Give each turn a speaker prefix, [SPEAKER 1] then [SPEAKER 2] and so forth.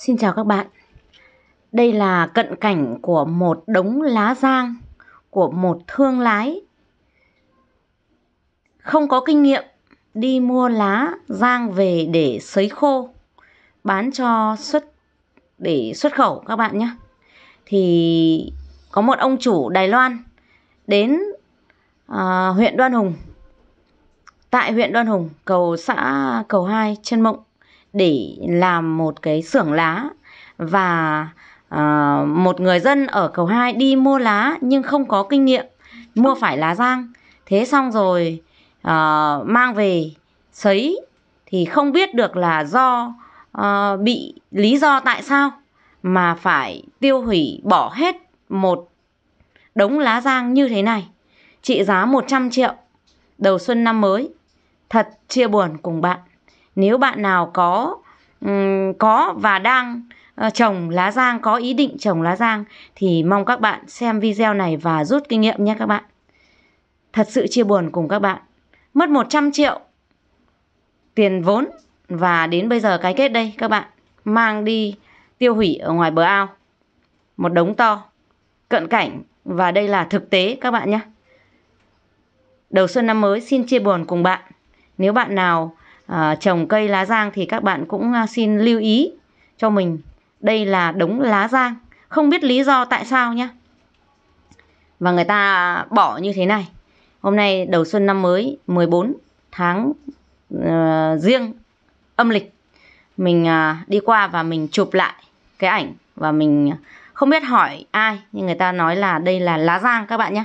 [SPEAKER 1] Xin chào các bạn. Đây là cận cảnh của một đống lá giang của một thương lái. Không có kinh nghiệm đi mua lá giang về để sấy khô bán cho xuất để xuất khẩu các bạn nhé. Thì có một ông chủ Đài Loan đến à, huyện Đoan Hùng tại huyện Đoan Hùng, cầu xã cầu 2 Trân Mộng để làm một cái xưởng lá và uh, một người dân ở cầu 2 đi mua lá nhưng không có kinh nghiệm mua phải lá giang thế xong rồi uh, mang về sấy thì không biết được là do uh, bị lý do tại sao mà phải tiêu hủy bỏ hết một đống lá giang như thế này trị giá 100 triệu đầu xuân năm mới thật chia buồn cùng bạn nếu bạn nào có có và đang ờ, trồng lá giang có ý định trồng lá giang thì mong các bạn xem video này và rút kinh nghiệm nhé các bạn. Thật sự chia buồn cùng các bạn. Mất 100 triệu tiền vốn và đến bây giờ cái kết đây các bạn mang đi tiêu hủy ở ngoài bờ ao. Một đống to, cận cảnh và đây là thực tế các bạn nhé. Đầu xuân năm mới xin chia buồn cùng bạn. Nếu bạn nào à, trồng cây lá giang thì các bạn cũng à, xin lưu ý cho mình đây là đống lá giang không biết lý do tại sao nhé và người ta bỏ như thế này hôm nay đầu xuân năm mới 14 tháng uh, riêng âm lịch mình uh, đi qua và mình chụp lại cái ảnh và mình không biết hỏi ai nhưng người ta nói là đây là lá giang các bạn nhé